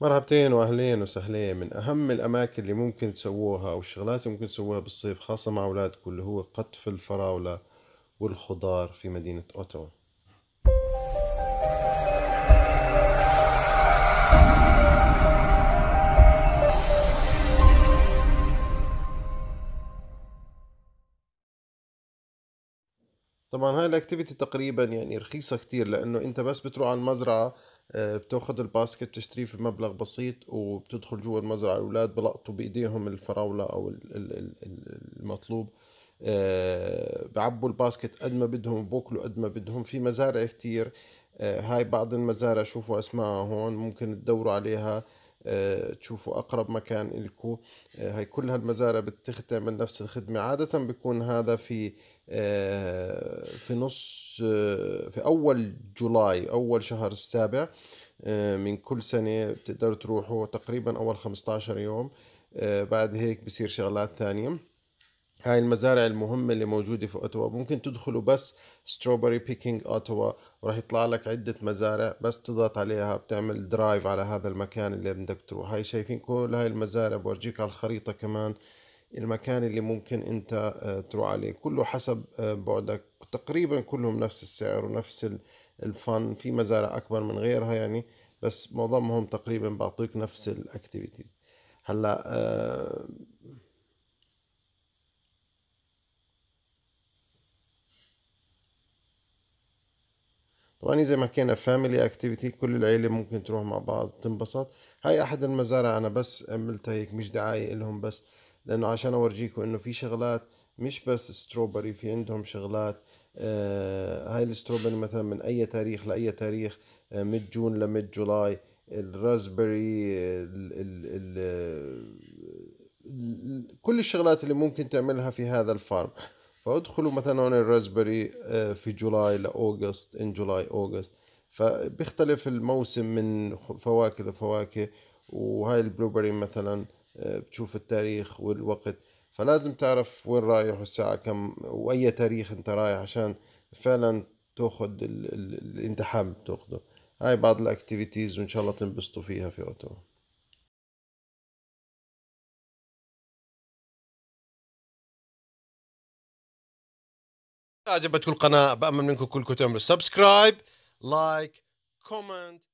مرحبتين واهلين وسهلين من اهم الاماكن اللي ممكن تسووها او الشغلات اللي ممكن تسووها بالصيف خاصة مع اولادكم اللي هو قطف الفراولة والخضار في مدينة اوتاوا طبعا هاي الاكتيفيتي تقريبا يعني رخيصة كتير لأنه أنت بس بتروح على المزرعة آه، بتاخذ الباسكت بتشتريه في مبلغ بسيط وبتدخل جوا المزرعة الأولاد بلقطوا بإيديهم الفراولة أو المطلوب آه، بعبوا الباسكت قد ما بدهم بوكلوا قد ما بدهم في مزارع كتير آه، هاي بعض المزارع شوفوا اسمها هون ممكن تدوروا عليها تشوفوا أقرب مكان لكم آه، هاي كل هالمزارع بتخدم نفس الخدمة عادة بيكون هذا في آه، في نص آه، في أول جولاي أول شهر السابع من كل سنة بتقدروا تروحوا تقريبا أول 15 يوم بعد هيك بصير شغلات ثانية هاي المزارع المهمة اللي موجودة في أوتوا ممكن تدخلوا بس ستروبري بيكينج أوتوا وراح يطلع لك عدة مزارع بس تضغط عليها بتعمل درايف على هذا المكان اللي بدك تروح هاي شايفين كل هاي المزارع بورجيك على الخريطة كمان المكان اللي ممكن انت آه، تروح عليه كله حسب آه، بعدك تقريبا كلهم نفس السعر ونفس الفن في مزارع اكبر من غيرها يعني بس معظمهم تقريبا بعطيك نفس الاكتيفيتيز هلا آه، طبعا زي ما حكينا فاميلي اكتيفيتي كل العيله ممكن تروح مع بعض تنبسط هاي احد المزارع انا بس عملتها هيك مش دعايه لهم بس لانه عشان اورجيكم انه في شغلات مش بس ستروبري في عندهم شغلات آه هاي الستروبري مثلا من اي تاريخ لاي تاريخ آه من جون لميد جولاي الرازبري ال آه، ال ال كل الشغلات اللي ممكن تعملها في هذا الفارم فادخلوا مثلا هون الرازبري آه، في جولاي لاوغست ان جولاي اوغست فبيختلف الموسم من فواكه لفواكه وهاي البلوبري مثلا آه، بتشوف التاريخ والوقت فلازم تعرف وين رايح والساعة كم وأي تاريخ أنت رايح عشان فعلا تاخذ اللي أنت حابب تأخذه هاي بعض الأكتيفيتيز وإن شاء الله تنبسطوا فيها في أوتو اذا عجبتكم القناه بامل منكم كلكم تعملوا سبسكرايب لايك كومنت